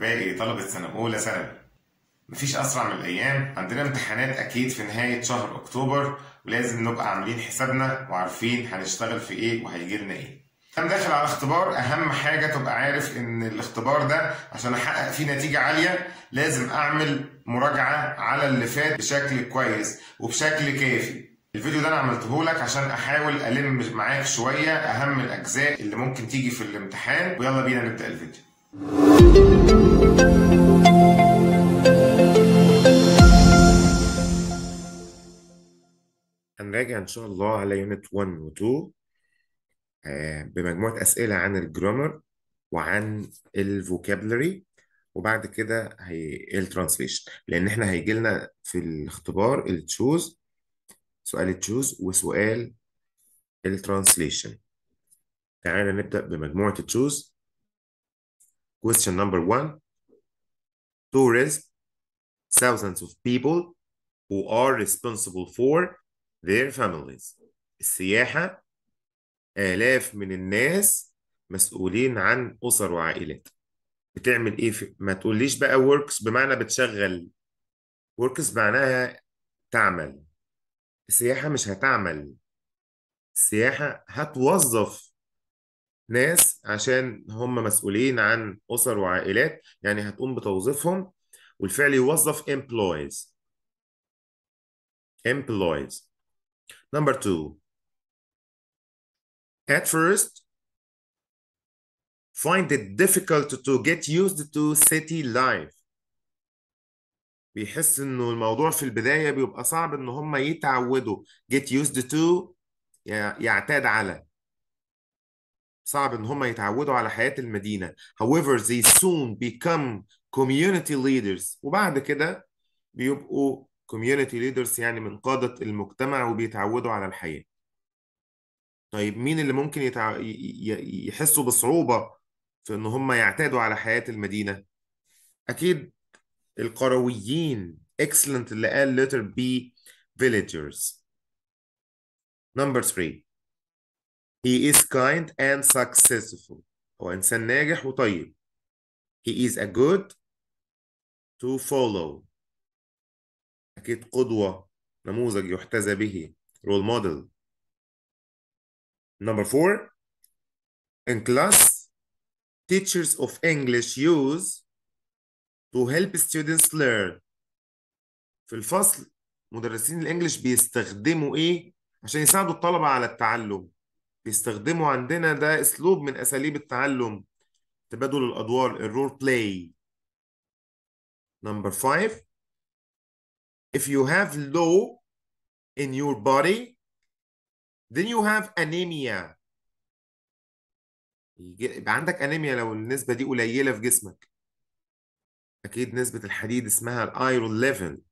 باقي طلبة سنة أولى ثانوي مفيش أسرع من الأيام عندنا امتحانات أكيد في نهاية شهر أكتوبر ولازم نبقى عاملين حسابنا وعارفين هنشتغل في إيه وهيجيلنا إيه أنا داخل على اختبار أهم حاجة تبقى عارف إن الاختبار ده عشان أحقق فيه نتيجة عالية لازم أعمل مراجعة على اللي فات بشكل كويس وبشكل كافي الفيديو ده انا عملته لك عشان احاول الم معاك شويه اهم الاجزاء اللي ممكن تيجي في الامتحان ويلا بينا نبدا الفيديو هنراجع إن شاء الله على يونت 1 و 2 آه، بمجموعة أسئلة عن الجرامر وعن الفوكابلري وبعد كده هي الترانسليشن لأن إحنا هيجي لنا في الاختبار التشوز سؤال التشوز وسؤال الترانسليشن تعالى نبدأ بمجموعة التشوز Question number one, tourists, thousands of people who are responsible for their families. السياحة آلاف من الناس مسؤولين عن أسر وعائلات. بتعمل إيه في... ما تقوليش بقى works بمعنى بتشغل. works معناها تعمل. السياحة مش هتعمل. السياحة هتوظف ناس عشان هم مسؤولين عن اسر وعائلات يعني هتقوم بتوظيفهم والفعل يوظف employees employees number two at first find it difficult to get used to city life بيحس انه الموضوع في البدايه بيبقى صعب ان هم يتعودوا get used to يعتاد على صعب ان هم يتعودوا على حياه المدينه however they soon become community leaders وبعد كده بيبقوا community leaders يعني من قاده المجتمع وبيتعودوا على الحياه طيب مين اللي ممكن يتع... يحسوا بصعوبه في ان هم يعتادوا على حياه المدينه اكيد القرويين excellent اللي قال letter B villagers number 3 He is kind and successful. هو إنسان ناجح وطيب. He is a good to follow. أكيد قدوة نموذج يحتذى به role model. Number four in class teachers of English use to help students learn. في الفصل مدرسين الانجليش بيستخدموا ايه عشان يساعدوا الطلبة على التعلم بيستخدموا عندنا ده اسلوب من اساليب التعلم تبادل الادوار الرول بلاي number 5 if you have low in your body then you have anemia يبقى عندك انيميا لو النسبه دي قليله في جسمك اكيد نسبه الحديد اسمها الايرون ليفل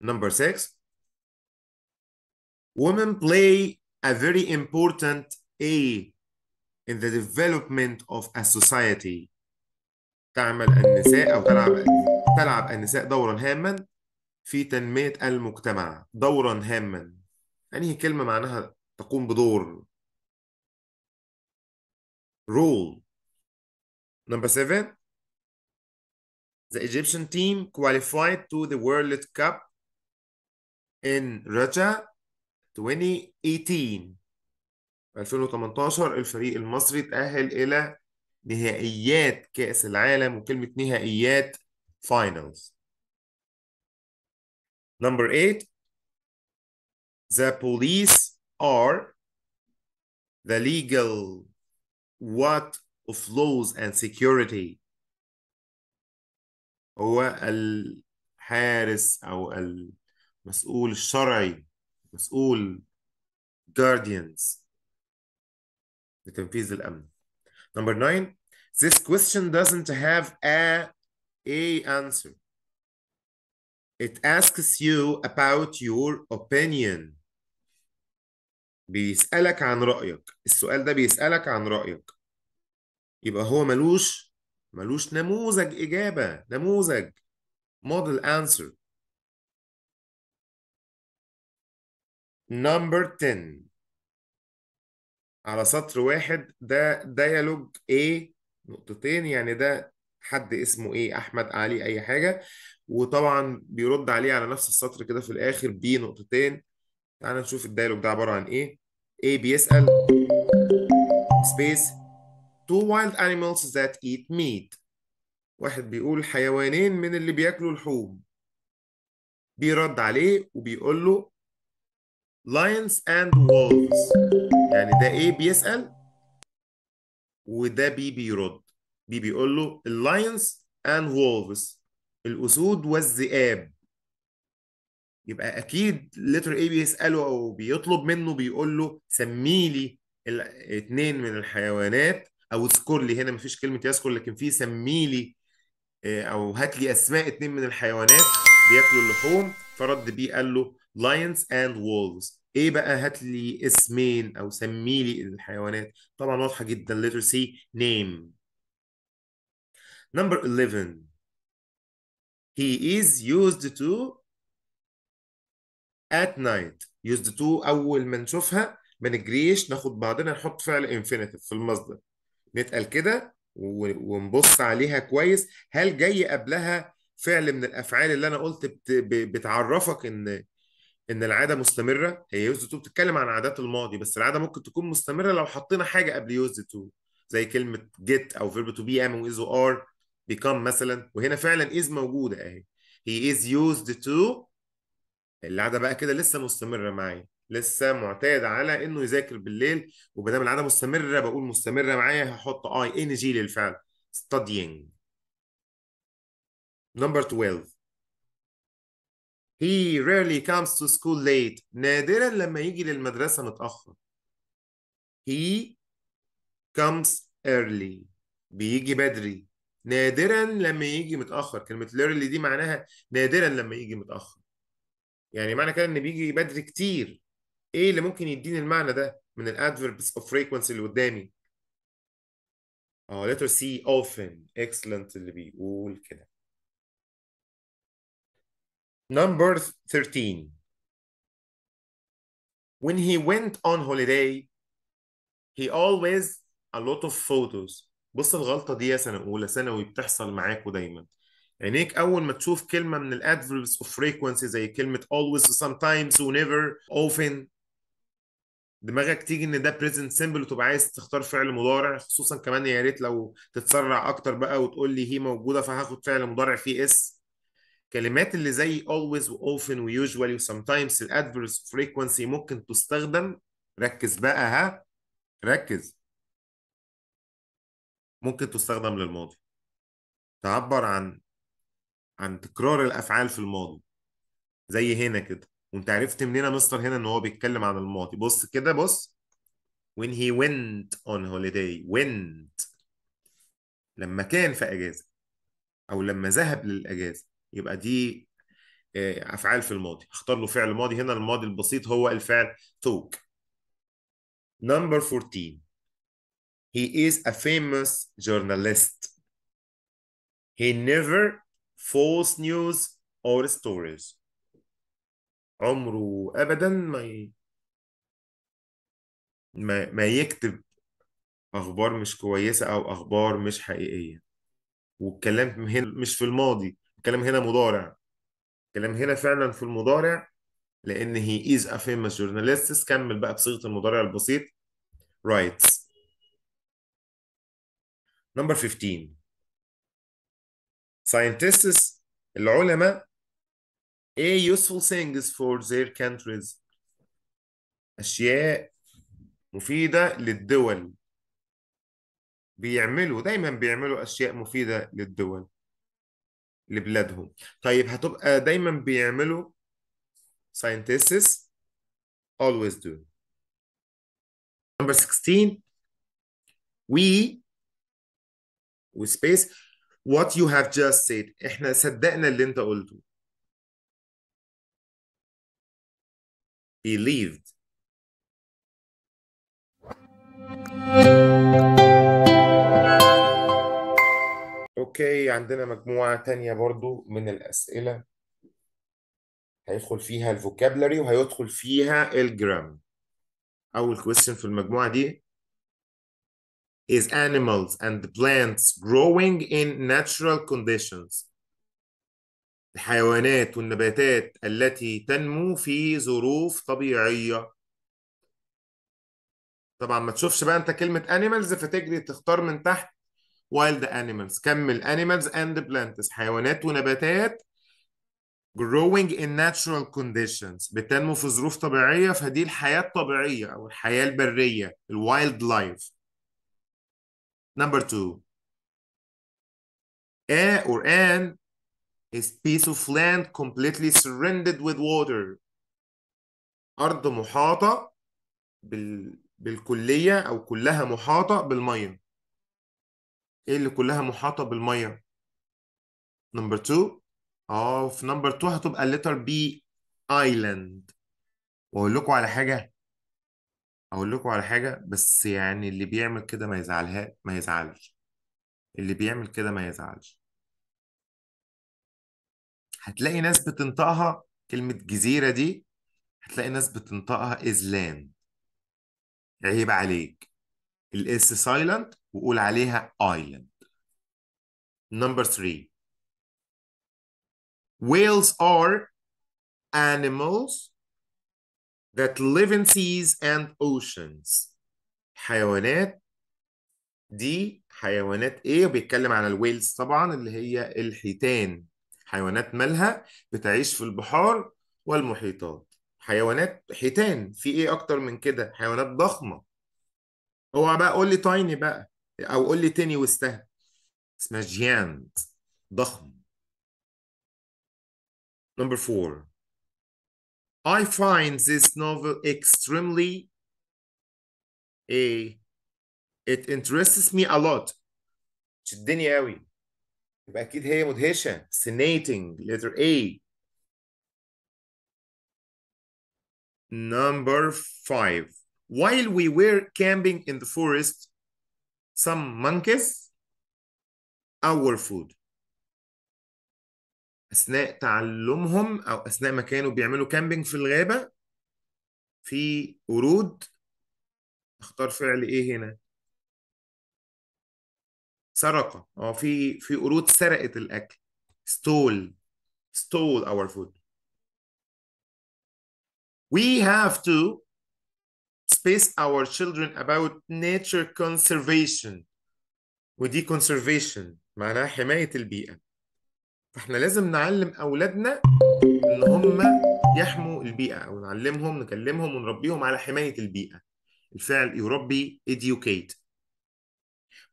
نمبر 6 women play a very important a in the development of a society تعمل النساء أو تلعب تلعب النساء دورا هاما في تنمية المجتمع دورا هاما يعني كلمة معناها تقوم بدور role number seven the Egyptian team qualified to the World Cup in Russia 2018 2018 الفريق المصري تأهل إلى نهائيات كأس العالم وكلمة نهائيات finals Number 8 The police are the legal what of laws and security هو الحارس أو المسؤول الشرعي مسؤول guardians لتنفيذ الأمن. Number nine, this question doesn't have a a answer. It asks you about your opinion. بيسألك عن رأيك. السؤال ده بيسألك عن رأيك. يبقى هو ملوش ملوش نموذج إجابة، نموذج model answer. نمبر 10 على سطر واحد ده ديالوج A نقطتين يعني ده حد اسمه ايه احمد علي اي حاجه وطبعا بيرد عليه على نفس السطر كده في الاخر بي نقطتين تعال نشوف الديالوج ده عباره عن ايه ايه بيسال سبيس two wild animals that eat meat واحد بيقول حيوانين من اللي بياكلوا لحوم بيرد عليه وبيقول له lions and wolves يعني ده ايه بيسأل وده بي بيرد بي بيقول له lions and wolves الأسود والذئاب يبقى أكيد لتر ايه بيسأله أو بيطلب منه بيقول له سمي لي اثنين من الحيوانات أو اذكر لي هنا مفيش كلمة يذكر لكن في سمي لي آه، أو هات لي أسماء اثنين من الحيوانات بياكلوا اللحوم فرد بيه قال له lions and wolves ايه بقى هات لي اسمين او سمي لي الحيوانات طبعا واضحه جدا letter C name number 11 he is used to at night used to اول ما نشوفها ما نجريش ناخد بعضنا نحط فعل infinitive في المصدر نتقل كده ونبص عليها كويس هل جاي قبلها فعل من الافعال اللي انا قلت بتعرفك ان ان العاده مستمره هي يوز 2 بتتكلم عن عادات الماضي بس العاده ممكن تكون مستمره لو حطينا حاجه قبل يوز 2 زي كلمه جيت او فيرب تو بي ام ويز ار بيكم مثلا وهنا فعلا از موجوده اهي هي از يوزد تو العاده بقى كده لسه مستمره معايا لسه معتاد على انه يذاكر بالليل وما دام العاده مستمره بقول مستمره معايا هحط اي ان جي للفعل studying نمبر 12 He rarely comes to school late. نادرا لما يجي للمدرسة متأخر. He comes early. بيجي بدري. نادرا لما يجي متأخر. كلمة early دي معناها نادرا لما يجي متأخر. يعني معنى كده إن بيجي بدري كتير. إيه اللي ممكن يديني المعنى ده من الادverbs of frequency اللي قدامي؟ اه letter C often excellent اللي بيقول كده. Number 13. When he went on holiday, he always a lot of photos. بص الغلطة دي يا سنة أولى ثانوي بتحصل معاكوا دايما. عينيك أول ما تشوف كلمة من الادفيربس of frequency زي كلمة always و sometimes و never often دماغك تيجي ان ده present simple وتبقى عايز تختار فعل مضارع خصوصا كمان يا ريت لو تتسرع اكتر بقى وتقول لي هي موجوده فهاخد فعل مضارع فيه اس كلمات اللي زي always و often و usually و sometimes adverse frequency ممكن تستخدم ركز بقى ها ركز ممكن تستخدم للماضي تعبر عن عن تكرار الافعال في الماضي زي هنا كده وانت عرفت منين يا مستر هنا ان هو بيتكلم عن الماضي بص كده بص when he went on holiday went لما كان في اجازه او لما ذهب للاجازه يبقى دي آه، افعال في الماضي اختار له فعل ماضي هنا الماضي البسيط هو الفعل توك number 14 he is a famous journalist he never false news or stories عمره ابدا ما ي... ما, ما يكتب اخبار مش كويسه او اخبار مش حقيقيه والكلام هنا مش في الماضي الكلام هنا مضارع الكلام هنا فعلا في المضارع لان هي از ا famous journalist كمل بقى بصيغه المضارع البسيط writes نمبر 15 scientists العلماء a useful is for their countries اشياء مفيده للدول بيعملوا دايما بيعملوا اشياء مفيده للدول لبلادهم طيب هتبقى دايما بيعملوا scientists always do number 16 we space what you have just said احنا صدقنا اللي انت قلته believed اوكي عندنا مجموعة تانية برضو من الأسئلة هيدخل فيها الفوكابلري وهيدخل فيها الجرام أول كويستشن في المجموعة دي is animals and plants growing in natural conditions الحيوانات والنباتات التي تنمو في ظروف طبيعية طبعا ما تشوفش بقى انت كلمة animals فتجري تختار من تحت wild animals كمل animals and plants حيوانات ونباتات growing in natural conditions بتنمو في ظروف طبيعية فدي الحياة الطبيعية أو الحياة البرية الوايلد لايف number two a or an is piece of land completely surrounded with water أرض محاطة بال... بالكلية أو كلها محاطة بالمية ايه اللي كلها محاطة بالمية نمبر 2 اه في نمبر 2 هتبقى الليتر بي ايلاند واقول لكم على حاجة اقول لكم على حاجة بس يعني اللي بيعمل كده ما يزعلها ما يزعلش اللي بيعمل كده ما يزعلش هتلاقي ناس بتنطقها كلمة جزيرة دي هتلاقي ناس بتنطقها إزلان عيب عليك الاس سايلنت وقول عليها ايلاند نمبر 3 whales are animals that live in seas and oceans حيوانات دي حيوانات ايه بيتكلم عن الويلز طبعا اللي هي الحيتان حيوانات مالها بتعيش في البحار والمحيطات حيوانات حيتان في ايه اكتر من كده حيوانات ضخمه هو بقى قول لي تايني بقى او قول لي تاني وسته اسمها جياند ضخم نمبر فور I find this novel extremely a it interests me a lot شدني قوي يبقى اكيد هي مدهشه fascinating letter A number five while we were camping in the forest, some monkeys our food. أثناء تعلمهم أو أثناء ما كانوا بيعملوا كامبينج في الغابة في قرود اختار فعل إيه هنا؟ سرقة أو في في قرود سرقت الأكل stole stole our food. We have to space our children about nature conservation ودي conservation معناها حماية البيئة فاحنا لازم نعلم أولادنا إن هم يحموا البيئة أو نعلمهم نكلمهم ونربيهم على حماية البيئة الفعل يربي educate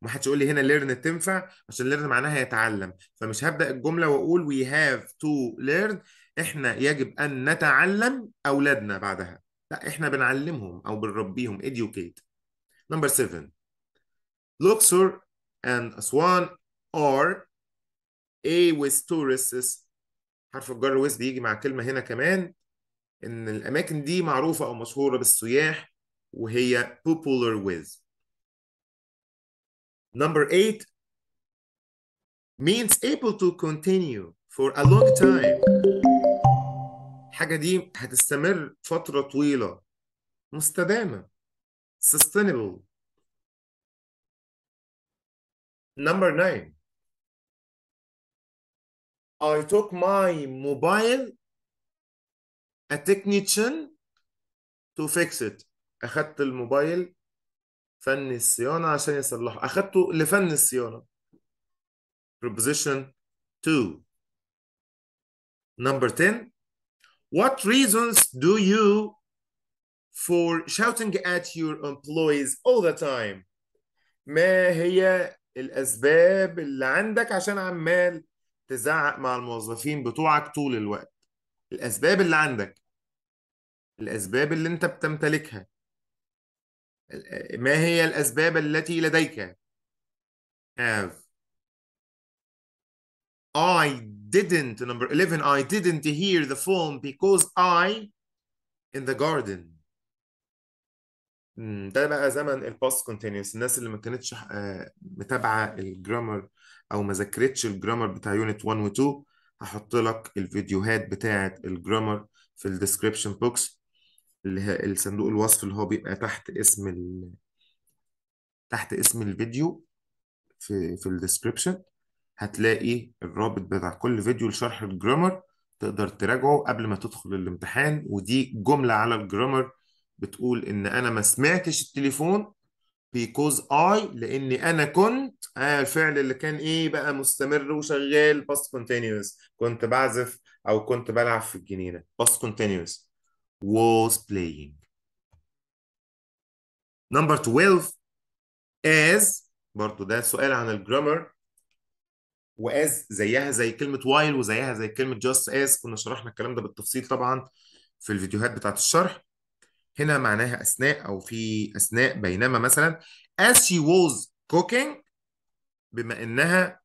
ما حدش يقول لي هنا learn تنفع عشان learn معناها يتعلم فمش هبدأ الجملة وأقول we have to learn احنا يجب أن نتعلم أولادنا بعدها لا احنا بنعلمهم او بنربيهم educate number seven Luxor and Aswan are a with tourists حرف الجر with بيجي مع كلمة هنا كمان إن الأماكن دي معروفة أو مشهورة بالسياح وهي popular with. Number eight means able to continue for a long time. الحاجه دي هتستمر فتره طويله مستدامه sustainable number 9 I took my mobile a technician to fix it اخدت الموبايل فن الصيانة عشان يصلحه اخدته لفن الصيانة preposition 2 number 10 What reasons do you for shouting at your employees all the time? ما هي الأسباب اللي عندك عشان عمال تزعق مع الموظفين بتوعك طول الوقت؟ الأسباب اللي عندك الأسباب اللي أنت بتمتلكها ما هي الأسباب التي لديك؟ have I didn't, number 11, I didn't hear the phone because I in the garden. ده بقى زمن الباست كونتينيوس الناس اللي ما كانتش آه، متابعه الجرامر او ما ذاكرتش الجرامر بتاع يونت 1 و 2 هحط لك الفيديوهات بتاعه الجرامر في الديسكربشن بوكس اللي هي الصندوق الوصف اللي هو بيبقى تحت اسم ال... تحت اسم الفيديو في في الديسكربشن هتلاقي الرابط بتاع كل فيديو لشرح الجرامر تقدر تراجعه قبل ما تدخل الامتحان ودي جملة على الجرامر بتقول إن أنا ما سمعتش التليفون because I لأني أنا كنت آه الفعل اللي كان إيه بقى مستمر وشغال past continuous كنت بعزف أو كنت بلعب في الجنينة past continuous was playing number 12 as برضو ده سؤال عن الجرامر واز زيها زي كلمه وايل وزيها زي كلمه جاست از كنا شرحنا الكلام ده بالتفصيل طبعا في الفيديوهات بتاعه الشرح هنا معناها اثناء او في اثناء بينما مثلا as she was cooking بما انها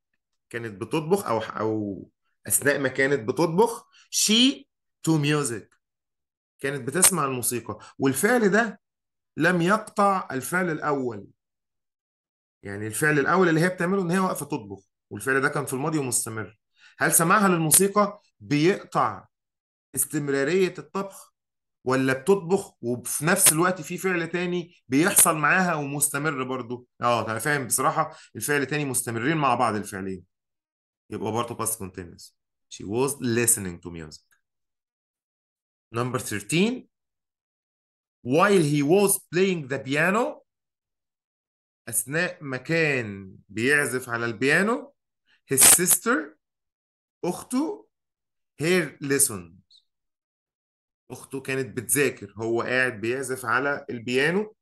كانت بتطبخ او او اثناء ما كانت بتطبخ she to music كانت بتسمع الموسيقى والفعل ده لم يقطع الفعل الاول يعني الفعل الاول اللي هي بتعمله ان هي واقفه تطبخ والفعل ده كان في الماضي ومستمر هل سماعها للموسيقى بيقطع استمرارية الطبخ ولا بتطبخ وفي نفس الوقت في فعل تاني بيحصل معاها ومستمر برضه اه انا فاهم بصراحة الفعل تاني مستمرين مع بعض الفعلين يبقى برضه past continuous she was listening to music number 13 while he was playing the piano أثناء ما كان بيعزف على البيانو his sister أخته her lessons أخته كانت بتذاكر هو قاعد بيعزف على البيانو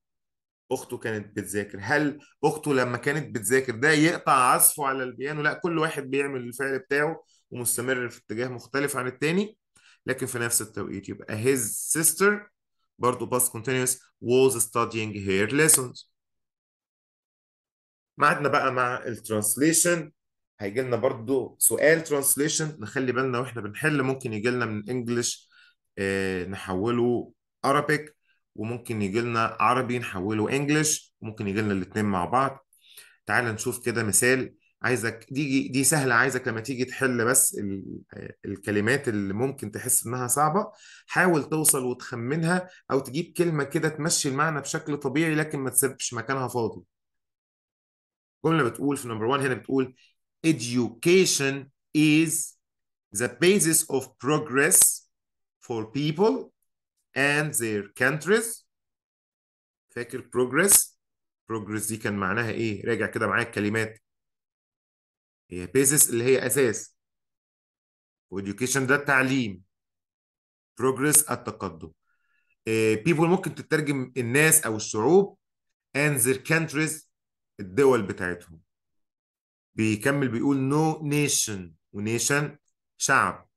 أخته كانت بتذاكر هل أخته لما كانت بتذاكر ده يقطع عزفه على البيانو لا كل واحد بيعمل الفعل بتاعه ومستمر في اتجاه مختلف عن التاني لكن في نفس التوقيت يبقى his sister برضه past continuous was studying her lessons. معدنا بقى مع الترانسليشن هيجي لنا برضه سؤال ترانسليشن نخلي بالنا واحنا بنحل ممكن يجي لنا من انجلش آه، نحوله Arabic وممكن يجي لنا عربي نحوله انجلش وممكن يجي لنا الاثنين مع بعض تعال نشوف كده مثال عايزك دي دي سهله عايزك لما تيجي تحل بس آه، الكلمات اللي ممكن تحس انها صعبه حاول توصل وتخمنها او تجيب كلمه كده تمشي المعنى بشكل طبيعي لكن ما تسيبش مكانها فاضي الجمله بتقول في نمبر 1 هنا بتقول education is the basis of progress for people and their countries فاكر progress progress دي كان معناها ايه راجع كده معايا الكلمات هي basis اللي هي اساس education ده التعليم progress التقدم people ممكن تترجم الناس او الشعوب and their countries الدول بتاعتهم بيكمل بيقول no nation ونيشن شعب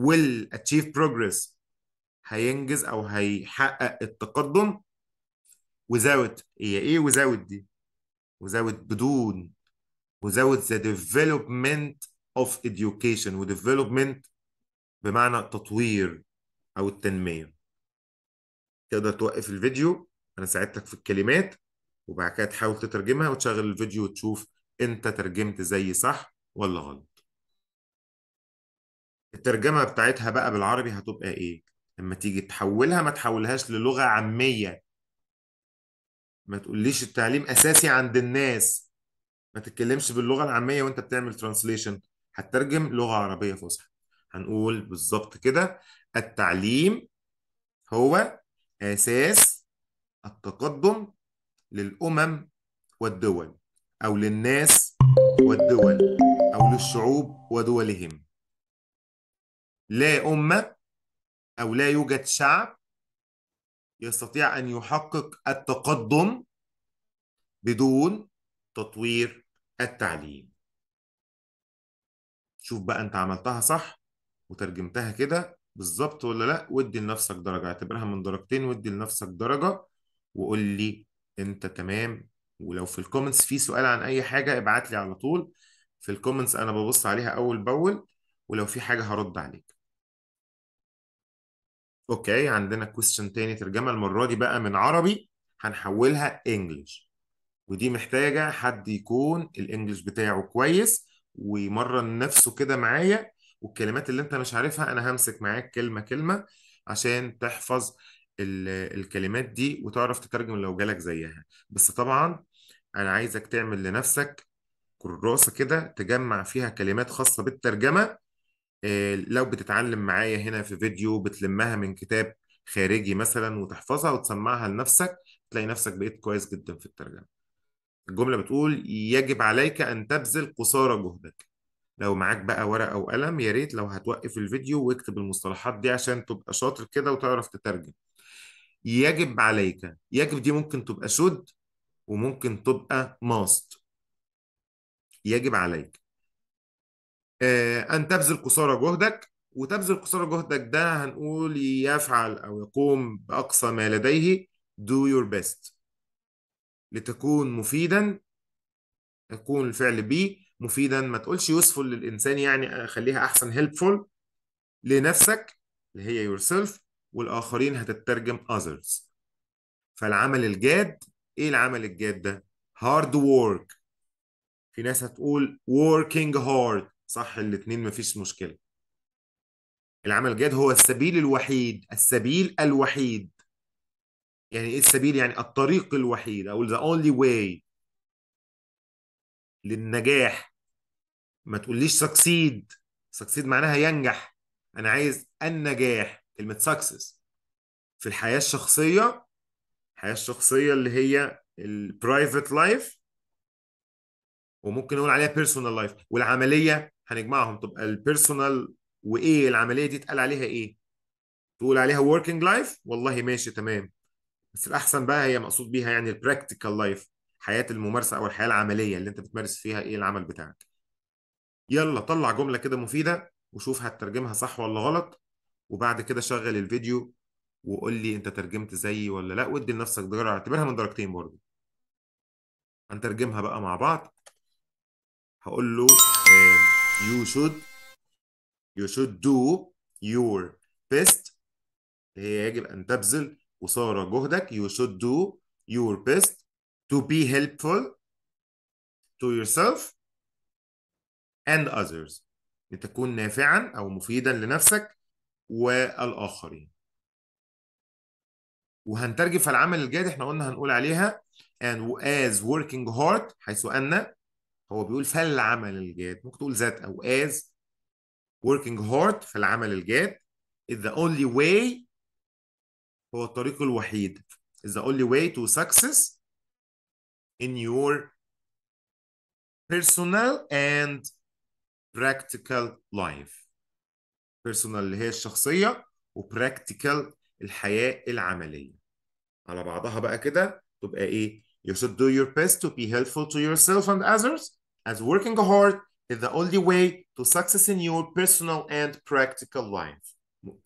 will achieve progress هينجز او هيحقق التقدم without هي ايه without دي without بدون without the development of education و development بمعنى تطوير او التنميه تقدر توقف الفيديو انا ساعدتك في الكلمات وبعد كده تحاول تترجمها وتشغل الفيديو وتشوف انت ترجمت زي صح ولا غلط الترجمة بتاعتها بقى بالعربي هتبقى ايه لما تيجي تحولها ما تحولهاش للغة عامية ما تقوليش التعليم اساسي عند الناس ما تتكلمش باللغة العامية وانت بتعمل ترانسليشن هترجم لغة عربية فصحى هنقول بالظبط كده التعليم هو اساس التقدم للامم والدول أو للناس والدول أو للشعوب ودولهم لا أمة أو لا يوجد شعب يستطيع أن يحقق التقدم بدون تطوير التعليم شوف بقى أنت عملتها صح وترجمتها كده بالظبط ولا لا وادي لنفسك درجة اعتبرها من درجتين وادي لنفسك درجة وقول لي أنت تمام ولو في الكومنتس في سؤال عن اي حاجه ابعت لي على طول في الكومنتس انا ببص عليها اول باول ولو في حاجه هرد عليك اوكي عندنا كويستشن تاني ترجمه المره دي بقى من عربي هنحولها انجلش ودي محتاجه حد يكون الانجلش بتاعه كويس ويمرن نفسه كده معايا والكلمات اللي انت مش عارفها انا همسك معاك كلمه كلمه عشان تحفظ الكلمات دي وتعرف تترجم لو جالك زيها بس طبعا انا عايزك تعمل لنفسك كراسه كده تجمع فيها كلمات خاصه بالترجمه آه، لو بتتعلم معايا هنا في فيديو بتلمها من كتاب خارجي مثلا وتحفظها وتسمعها لنفسك تلاقي نفسك بقيت كويس جدا في الترجمه الجمله بتقول يجب عليك ان تبذل قصارى جهدك لو معاك بقى ورقه وقلم يا ريت لو هتوقف الفيديو واكتب المصطلحات دي عشان تبقى شاطر كده وتعرف تترجم يجب عليك يجب دي ممكن تبقى شد وممكن تبقى ماست يجب عليك آه، أن تبذل قصارى جهدك وتبذل قصارى جهدك ده هنقول يفعل أو يقوم بأقصى ما لديه do your best لتكون مفيدا يكون الفعل بي مفيدا ما تقولش useful للإنسان يعني خليها أحسن helpful لنفسك اللي هي yourself والآخرين هتترجم others فالعمل الجاد ايه العمل الجاد ده هارد وورك في ناس هتقول working hard صح الاثنين مفيش مشكله العمل الجاد هو السبيل الوحيد السبيل الوحيد يعني ايه السبيل يعني الطريق الوحيد او ذا اونلي واي للنجاح ما تقوليش سكسيد سكسيد معناها ينجح انا عايز النجاح كلمه سكسس في الحياه الشخصيه الحياه الشخصيه اللي هي البرايفت لايف وممكن نقول عليها بيرسونال لايف والعمليه هنجمعهم تبقى البيرسونال وايه العمليه دي اتقال عليها ايه تقول عليها وركينج لايف والله ماشي تمام بس الاحسن بقى هي مقصود بيها يعني البراكتيكال لايف حياه الممارسه او الحياه العمليه اللي انت بتمارس فيها ايه العمل بتاعك يلا طلع جمله كده مفيده وشوف هترجمها صح ولا غلط وبعد كده شغل الفيديو وقول لي انت ترجمت زيي ولا لا وادي لنفسك درجه اعتبرها من درجتين برضه هنترجمها بقى مع بعض هقول له you should you should do your best هي يجب ان تبذل وصار جهدك you should do your best to be helpful to yourself and others لتكون نافعا او مفيدا لنفسك والاخرين وهنترجم فالعمل الجاد احنا قلنا هنقول عليها and as working hard حيث أن هو بيقول فالعمل الجاد ممكن تقول ذات أو as working hard فالعمل الجاد is the only way هو الطريق الوحيد is the only way to success in your personal and practical life personal اللي هي الشخصية و practical الحياه العمليه على بعضها بقى كده تبقى ايه you should do your best to be helpful to yourself and others as working hard is the only way to success in your personal and practical life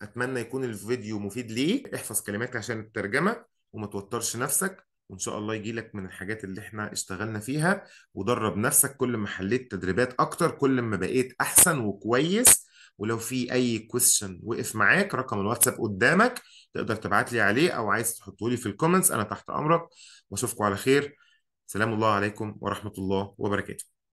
اتمنى يكون الفيديو مفيد ليك احفظ كلماتك عشان الترجمه وما توترش نفسك وان شاء الله يجي لك من الحاجات اللي احنا اشتغلنا فيها ودرب نفسك كل ما حليت تدريبات اكتر كل ما بقيت احسن وكويس ولو في اي كويشن وقف معاك رقم الواتساب قدامك تقدر تبعت لي عليه او عايز تحطه لي في الكومنتس انا تحت امرك واشوفكم على خير سلام الله عليكم ورحمه الله وبركاته